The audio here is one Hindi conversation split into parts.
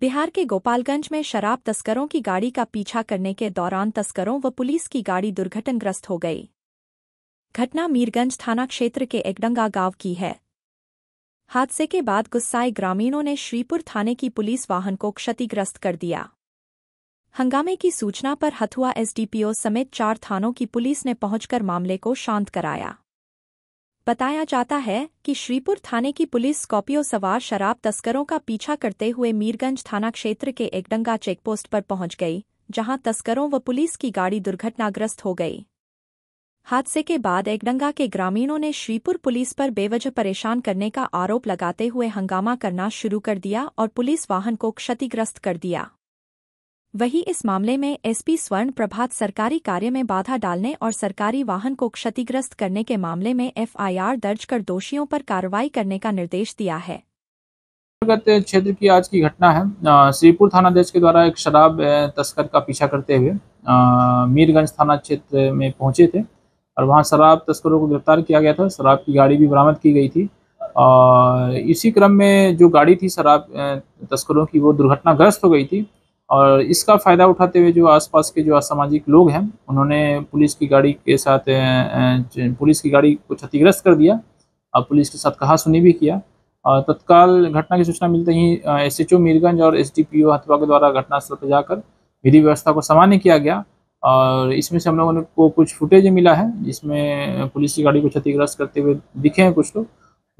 बिहार के गोपालगंज में शराब तस्करों की गाड़ी का पीछा करने के दौरान तस्करों व पुलिस की गाड़ी दुर्घटनग्रस्त हो गई घटना मीरगंज थाना क्षेत्र के एकडंगा गांव की है हादसे के बाद गुस्साए ग्रामीणों ने श्रीपुर थाने की पुलिस वाहन को क्षतिग्रस्त कर दिया हंगामे की सूचना पर हथुआ एसडीपीओ समेत चार थानों की पुलिस ने पहुंचकर मामले को शांत कराया बताया जाता है कि श्रीपुर थाने की पुलिस स्कॉर्पियो सवार शराब तस्करों का पीछा करते हुए मीरगंज थाना क्षेत्र के एकडंगा चेकपोस्ट पर पहुंच गई जहां तस्करों व पुलिस की गाड़ी दुर्घटनाग्रस्त हो गई हादसे के बाद एकडंगा के ग्रामीणों ने श्रीपुर पुलिस पर बेवजह परेशान करने का आरोप लगाते हुए हंगामा करना शुरू कर दिया और पुलिस वाहन को क्षतिग्रस्त कर दिया वही इस मामले में एसपी स्वर्ण प्रभात सरकारी कार्य में बाधा डालने और सरकारी वाहन को क्षतिग्रस्त करने के मामले में एफआईआर दर्ज कर दोषियों पर कार्रवाई करने का निर्देश दिया है क्षेत्र की आज की घटना है श्रीपुर थाना देश के द्वारा एक शराब तस्कर का पीछा करते हुए मीरगंज थाना क्षेत्र में पहुंचे थे और वहां शराब तस्करों को गिरफ्तार किया गया था शराब की गाड़ी भी बरामद की गई थी और इसी क्रम में जो गाड़ी थी शराब तस्करों की वो दुर्घटनाग्रस्त हो गई थी और इसका फ़ायदा उठाते हुए जो आसपास के जो असामाजिक लोग हैं उन्होंने पुलिस की गाड़ी के साथ पुलिस की गाड़ी को क्षतिग्रस्त कर दिया और पुलिस के साथ कहा सुनी भी किया और तत्काल घटना की सूचना मिलते ही एस एच ओ मीरगंज और एस डी पी ओ हथवा के द्वारा घटनास्थल पर जाकर विधि व्यवस्था को सामान्य किया गया और इसमें से हम लोगों को कुछ फुटेज मिला है जिसमें पुलिस की गाड़ी को क्षतिग्रस्त करते हुए दिखे हैं कुछ लोग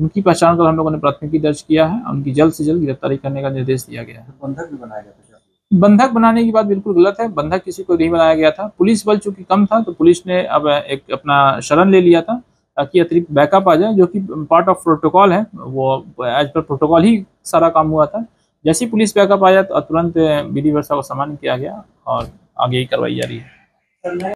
उनकी पहचान कर हम लोगों ने प्राथमिकी दर्ज किया है उनकी जल्द से जल्द गिरफ्तारी करने का निर्देश दिया गया है बंधक भी बनाया गया बंधक बनाने की बात बिल्कुल गलत है बंधक किसी को नहीं बनाया गया था पुलिस बल चूंकि कम था तो पुलिस ने अब एक अपना शरण ले लिया था ताकि अतिरिक्त बैकअप आ जाए जो कि पार्ट ऑफ प्रोटोकॉल है वो एज पर प्रोटोकॉल ही सारा काम हुआ था जैसे ही पुलिस बैकअप आया तो तुरंत विधि वर्षा को सम्मान किया गया और आगे ही कार्रवाई जारी है